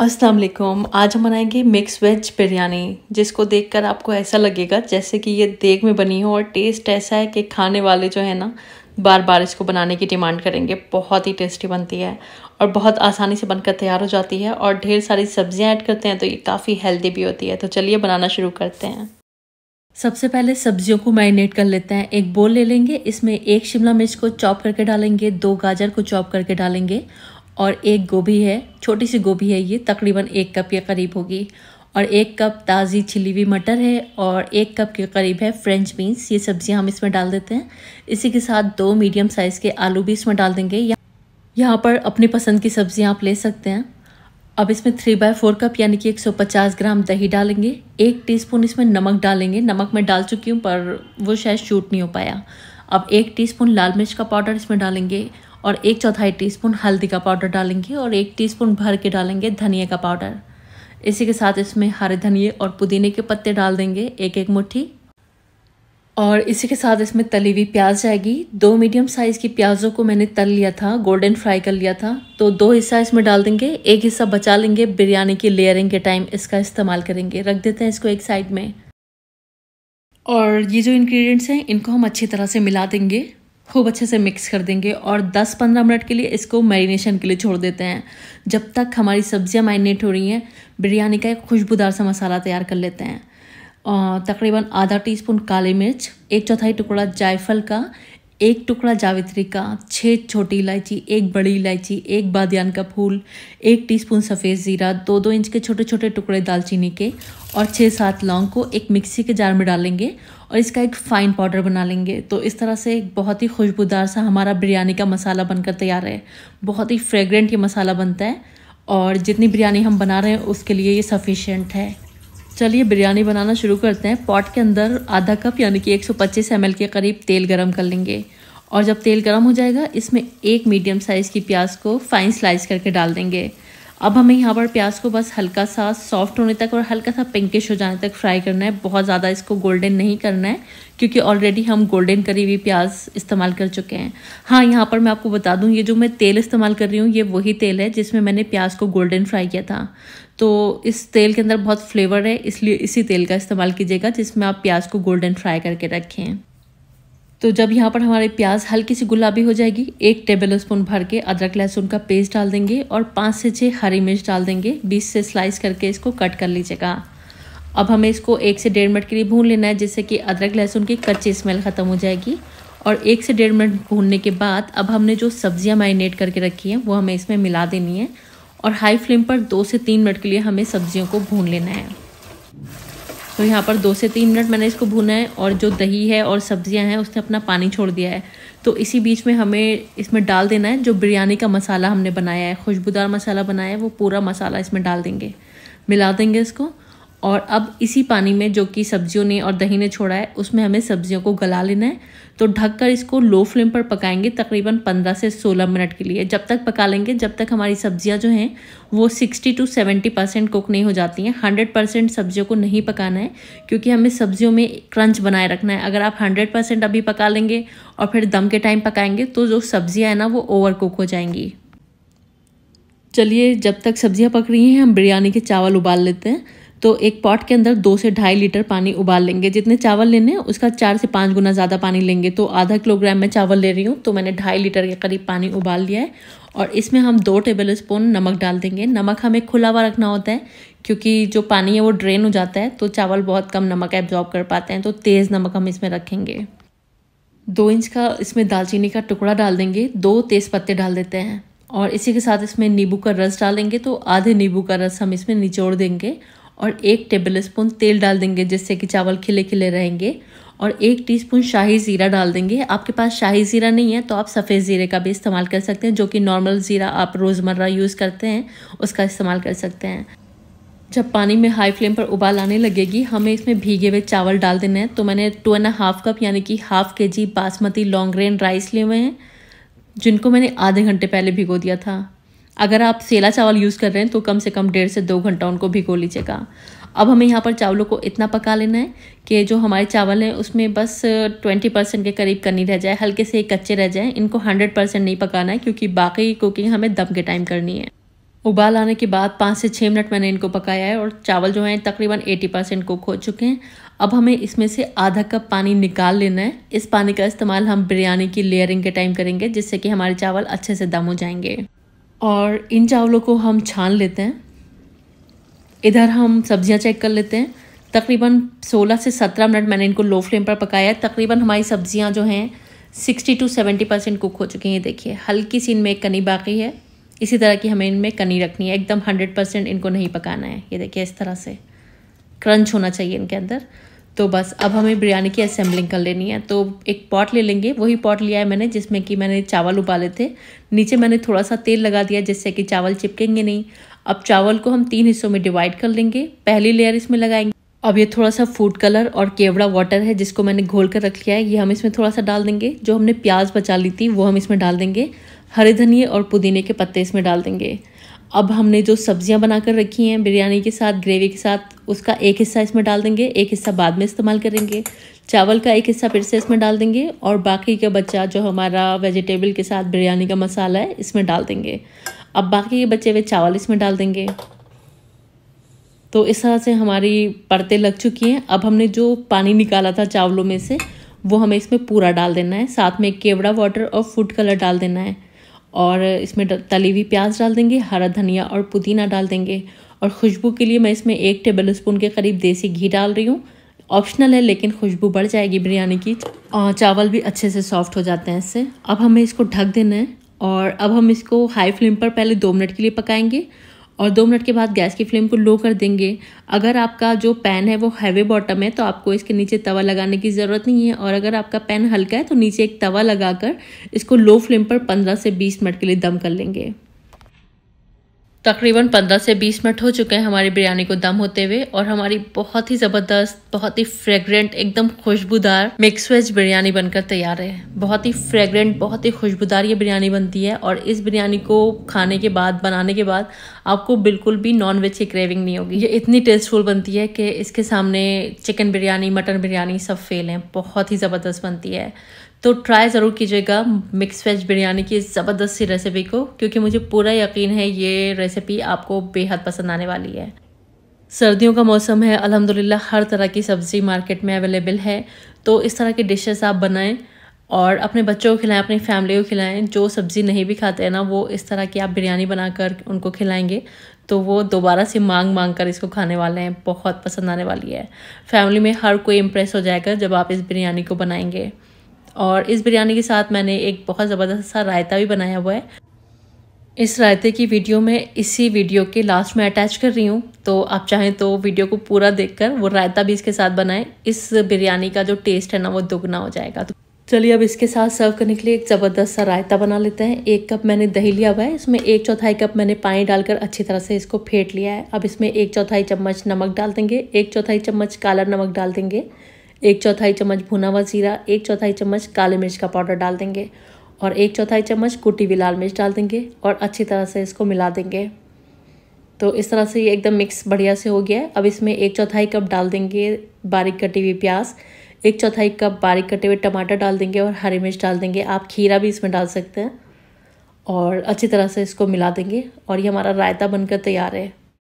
अस्सलाम वालेकुम आज हम बनाएंगे मिक्स वेज बिरयानी जिसको देखकर आपको ऐसा लगेगा जैसे कि ये देग में बनी हो और टेस्ट ऐसा है कि खाने वाले जो है ना बार बार इसको बनाने की डिमांड करेंगे बहुत ही टेस्टी बनती है और बहुत आसानी से बनकर तैयार हो जाती है और ढेर सारी सब्जियां ऐड करते हैं तो ये काफ़ी हेल्दी भी होती है तो चलिए बनाना शुरू करते हैं सबसे पहले सब्जियों को मैरिनेट कर लेते हैं एक बोल ले लेंगे इसमें एक शिमला मिर्च को चॉप करके डालेंगे दो गाजर को चॉप करके डालेंगे और एक गोभी है छोटी सी गोभी है ये तकरीबन एक कप के करीब होगी और एक कप ताज़ी छिली हुई मटर है और एक कप के करीब है फ्रेंच बीन्स ये सब्ज़ियाँ हम इसमें डाल देते हैं इसी के साथ दो मीडियम साइज़ के आलू भी इसमें डाल देंगे यहाँ पर अपनी पसंद की सब्ज़ियाँ आप ले सकते हैं अब इसमें थ्री बाय फोर कप यानी कि एक सौ पचास ग्राम दही डालेंगे एक टी इसमें नमक डालेंगे नमक मैं डाल चुकी हूँ पर वो शायद शूट नहीं हो पाया अब एक टी लाल मिर्च का पाउडर इसमें डालेंगे और एक चौथाई टीस्पून हल्दी का पाउडर डालेंगे और एक टीस्पून भर के डालेंगे धनिया का पाउडर इसी के साथ इसमें हरे धनिए और पुदीने के पत्ते डाल देंगे एक एक मुट्ठी और इसी के साथ इसमें तली हुई प्याज जाएगी दो मीडियम साइज़ की प्याज़ों को मैंने तल लिया था गोल्डन फ्राई कर लिया था तो दो हिस्सा इसमें डाल देंगे एक हिस्सा बचा लेंगे बिरयानी की लेयरिंग के टाइम इसका इस्तेमाल करेंगे रख देते हैं इसको एक साइड में और ये जो इंग्रेडिएंट्स हैं इनको हम अच्छी तरह से मिला देंगे खूब अच्छे से मिक्स कर देंगे और 10-15 मिनट के लिए इसको मैरिनेशन के लिए छोड़ देते हैं जब तक हमारी सब्जियां मैरिनेट हो रही हैं बिरयानी का एक खुशबूदार सा मसाला तैयार कर लेते हैं तकरीबन आधा टीस्पून काली मिर्च एक चौथाई टुकड़ा जायफल का एक टुकड़ा जावित्री का छः छोटी इलायची एक बड़ी इलायची एक बादियान का फूल एक टीस्पून सफ़ेद ज़ीरा दो दो इंच के छोटे छोटे टुकड़े दालचीनी के और छः सात लौंग को एक मिक्सी के जार में डालेंगे और इसका एक फ़ाइन पाउडर बना लेंगे तो इस तरह से एक बहुत ही खुशबूदार सा हमारा बिरयानी का मसाला बनकर तैयार है बहुत ही फ्रेगरेंट ये मसाला बनता है और जितनी बिरयानी हम बना रहे हैं उसके लिए ये सफिशेंट है चलिए बिरयानी बनाना शुरू करते हैं पॉट के अंदर आधा कप यानी कि 125 सौ के करीब तेल गरम कर लेंगे और जब तेल गर्म हो जाएगा इसमें एक मीडियम साइज़ की प्याज को फाइन स्लाइस करके डाल देंगे अब हमें यहाँ पर प्याज को बस हल्का सा सॉफ्ट होने तक और हल्का सा पिंकिश हो जाने तक फ्राई करना है बहुत ज़्यादा इसको गोल्डन नहीं करना है क्योंकि ऑलरेडी हम गोल्डन करी हुई प्याज इस्तेमाल कर चुके हैं हाँ यहाँ पर मैं आपको बता दूँ ये जो मैं तेल इस्तेमाल कर रही हूँ ये वही तेल है जिसमें मैंने प्याज को गोल्डन फ्राई किया था तो इस तेल के अंदर बहुत फ्लेवर है इसलिए इसी तेल का इस्तेमाल कीजिएगा जिसमें आप प्याज को गोल्डन फ्राई करके रखें तो जब यहाँ पर हमारे प्याज हल्की सी गुलाबी हो जाएगी एक टेबल स्पून भर के अदरक लहसुन का पेस्ट डाल देंगे और पाँच से छः हरी मिर्च डाल देंगे बीस से स्लाइस करके इसको कट कर लीजिएगा अब हमें इसको एक से डेढ़ मिनट के लिए भून लेना है जिससे कि अदरक लहसुन की कच्ची स्मेल ख़त्म हो जाएगी और एक से डेढ़ मिनट भूनने के बाद अब हमने जो सब्जियां मैरिनेट करके रखी हैं वो हमें इसमें मिला देनी है और हाई फ्लेम पर दो से तीन मिनट के लिए हमें सब्जियों को भून लेना है तो यहाँ पर दो से तीन मिनट मैंने इसको भुना है और जो दही है और सब्जियाँ हैं उसने अपना पानी छोड़ दिया है तो इसी बीच में हमें इसमें डाल देना है जो बिरयानी का मसाला हमने बनाया है खुशबूदार मसाला बनाया है वो पूरा मसाला इसमें डाल देंगे मिला देंगे इसको और अब इसी पानी में जो कि सब्जियों ने और दही ने छोड़ा है उसमें हमें सब्जियों को गला लेना है तो ढककर इसको लो फ्लेम पर पकाएंगे तकरीबन 15 से 16 मिनट के लिए जब तक पका लेंगे जब तक हमारी सब्जियां जो हैं वो 60 टू 70 परसेंट कुक नहीं हो जाती हैं 100 परसेंट सब्जियों को नहीं पकाना है क्योंकि हमें सब्जियों में क्रंच बनाए रखना है अगर आप हंड्रेड परसेंट अभी पका लेंगे और फिर दम के टाइम पकाएंगे तो जो सब्जियाँ हैं ना वो ओवर कुक हो जाएंगी चलिए जब तक सब्जियाँ पक रही हैं हम बिरयानी के चावल उबाल लेते हैं तो एक पॉट के अंदर दो से ढाई लीटर पानी उबाल लेंगे जितने चावल लेने हैं उसका चार से पाँच गुना ज़्यादा पानी लेंगे तो आधा किलोग्राम मैं चावल ले रही हूँ तो मैंने ढाई लीटर के करीब पानी उबाल लिया है और इसमें हम दो टेबल स्पून नमक डाल देंगे नमक हमें खुला हुआ रखना होता है क्योंकि जो पानी है वो ड्रेन हो जाता है तो चावल बहुत कम नमक एब्जॉर्ब कर पाते हैं तो तेज़ नमक हम इसमें रखेंगे दो इंच का इसमें दालचीनी का टुकड़ा डाल देंगे दो तेज़ पत्ते डाल देते हैं और इसी के साथ इसमें नींबू का रस डालेंगे तो आधे नींबू का रस हम इसमें निचोड़ देंगे और एक टेबल स्पून तेल डाल देंगे जिससे कि चावल खिले खिले रहेंगे और एक टीस्पून शाही ज़ीरा डाल देंगे आपके पास शाही ज़ीरा नहीं है तो आप सफ़ेद ज़ीरे का भी इस्तेमाल कर सकते हैं जो कि नॉर्मल ज़ीरा आप रोज़मर्रा यूज़ करते हैं उसका इस्तेमाल कर सकते हैं जब पानी में हाई फ्लेम पर उबाल आने लगेगी हमें इसमें भीगे हुए चावल डाल देने हैं तो मैंने टू एंड हाफ कप यानी कि half K G basmati long grain rice लिए हुए हैं जिनको मैंने आधे घंटे पहले भिगो दिया था अगर आप सेला चावल यूज़ कर रहे हैं तो कम से कम डेढ़ से दो घंटा उनको भिगो लीजिएगा अब हमें यहाँ पर चावलों को इतना पका लेना है कि जो हमारे चावल हैं उसमें बस ट्वेंटी परसेंट के करीब कनी रह जाए हल्के से कच्चे रह जाए इनको हंड्रेड परसेंट नहीं पकाना है क्योंकि बाकी कुकिंग हमें दम के टाइम करनी है उबाल आने के बाद पाँच से छः मिनट मैंने इनको पकाया है और चावल जो हैं तकरीबन एटी परसेंट कुक हो चुके हैं अब हमें इसमें से आधा कप पानी निकाल लेना है इस पानी का इस्तेमाल हम बिरयानी की लेयरिंग के टाइम करेंगे जिससे कि हमारे चावल अच्छे से दम हो जाएंगे और इन चावलों को हम छान लेते हैं इधर हम सब्जियां चेक कर लेते हैं तकरीबन 16 से 17 मिनट मैंने इनको लो फ्लेम पर पकाया है तकरीबन हमारी सब्जियां जो हैं 60 टू 70 परसेंट कुक हो चुकी हैं देखिए हल्की सी इनमें कनी बाकी है इसी तरह की हमें इनमें कनी रखनी है एकदम 100 परसेंट इनको नहीं पकाना है ये देखिए इस तरह से क्रंच होना चाहिए इनके अंदर तो बस अब हमें बिरयानी की असेंबलिंग कर लेनी है तो एक पॉट ले लेंगे वही पॉट लिया है मैंने जिसमें कि मैंने चावल उबाले थे नीचे मैंने थोड़ा सा तेल लगा दिया जिससे कि चावल चिपकेंगे नहीं अब चावल को हम तीन हिस्सों में डिवाइड कर लेंगे पहली लेयर इसमें लगाएंगे अब ये थोड़ा सा फूड कलर और केवड़ा वाटर है जिसको मैंने घोल कर रख लिया है ये हम इसमें थोड़ा सा डाल देंगे जो हमने प्याज बचा ली थी वो हम इसमें डाल देंगे हरे धनिए और पुदीने के पत्ते इसमें डाल देंगे अब हमने जो सब्जियां बना कर रखी हैं बिरयानी के साथ ग्रेवी के साथ उसका एक हिस्सा इसमें डाल देंगे एक हिस्सा बाद में इस्तेमाल करेंगे चावल का एक हिस्सा फिर से इसमें डाल देंगे और बाकी का बच्चा जो हमारा वेजिटेबल के साथ बिरयानी का मसाला है इसमें डाल देंगे अब बाकी के बच्चे हुए चावल इसमें डाल देंगे तो इस तरह से हमारी परतें लग चुकी हैं अब हमने जो पानी निकाला था चावलों में से वो हमें इसमें पूरा डाल देना है साथ में केवड़ा वाटर और फूड कलर डाल देना है और इसमें तली हुई प्याज डाल देंगे हरा धनिया और पुदीना डाल देंगे और खुशबू के लिए मैं इसमें एक टेबल स्पून के करीब देसी घी डाल रही हूँ ऑप्शनल है लेकिन खुशबू बढ़ जाएगी बिरयानी की और चावल भी अच्छे से सॉफ्ट हो जाते हैं इससे अब हमें इसको ढक देना है और अब हम इसको हाई फ्लेम पर पहले दो मिनट के लिए पकाएंगे और दो मिनट के बाद गैस की फ्लेम को लो कर देंगे अगर आपका जो पैन है वो हैवी बॉटम है तो आपको इसके नीचे तवा लगाने की ज़रूरत नहीं है और अगर आपका पैन हल्का है तो नीचे एक तवा लगाकर इसको लो फ्लेम पर पंद्रह से बीस मिनट के लिए दम कर लेंगे तकरीबन 15 से 20 मिनट हो चुके हैं हमारी बिरयानी को दम होते हुए और हमारी बहुत ही ज़बरदस्त बहुत ही फ्रेगरेंट एकदम खुशबूदार मिक्स वेज बिरयानी बनकर तैयार है बहुत ही फ्रेगरेंट बहुत ही खुशबूदार ये बिरयानी बनती है और इस बिरयानी को खाने के बाद बनाने के बाद आपको बिल्कुल भी नॉन वेज की क्रेविंग नहीं होगी ये इतनी टेस्टफुल बनती है कि इसके सामने चिकन बिरयानी मटन बिरयानी सब फेल हैं बहुत ही ज़बरदस्त बनती है तो ट्राई ज़रूर कीजिएगा मिक्स वेज बिरयानी की ज़बरदस्त सी रेसिपी को क्योंकि मुझे पूरा यकीन है ये रेसिपी आपको बेहद पसंद आने वाली है सर्दियों का मौसम है अलहमदिल्ला हर तरह की सब्ज़ी मार्केट में अवेलेबल है तो इस तरह की डिशेस आप बनाएं और अपने बच्चों को खिलाएं अपनी फैमिली को खिलाएं जो सब्ज़ी नहीं भी खाते हैं ना वो इस तरह की आप बिरयानी बनाकर उनको खिलाएंगे तो वो दोबारा से मांग मांग कर इसको खाने वाले हैं बहुत पसंद आने वाली है फैमिली में हर कोई इम्प्रेस हो जाएगा जब आप इस बिरयानी को बनाएंगे और इस बिरयानी के साथ मैंने एक बहुत ज़बरदस्त सा रायता भी बनाया हुआ है इस रायते की वीडियो में इसी वीडियो के लास्ट में अटैच कर रही हूँ तो आप चाहें तो वीडियो को पूरा देखकर वो रायता भी इसके साथ बनाएं इस बिरयानी का जो टेस्ट है ना वो दुगना हो जाएगा तो चलिए अब इसके साथ सर्व करने के लिए एक ज़बरदस्त सा रायता बना लेते हैं एक कप मैंने दही लिया हुआ है इसमें एक चौथाई कप मैंने पानी डालकर अच्छी तरह से इसको फेंट लिया है अब इसमें एक चौथाई चम्मच नमक डाल देंगे एक चौथाई चम्मच काला नमक डाल देंगे एक चौथाई चम्मच भुना हुआ जीरा एक चौथाई चम्मच काले मिर्च का पाउडर डाल देंगे और एक चौथाई चम्मच कुटी हुई लाल मिर्च डाल देंगे और अच्छी तरह से इसको मिला देंगे तो इस तरह से ये एकदम मिक्स बढ़िया से हो गया है अब इसमें एक चौथाई कप डाल देंगे बारीक कटी हुई प्याज एक चौथाई कप बारीक कटे हुए टमाटर डाल देंगे और हरी मिर्च डाल देंगे आप खीरा भी इसमें डाल सकते हैं और अच्छी तरह से इसको मिला देंगे और ये हमारा रायता बनकर तैयार है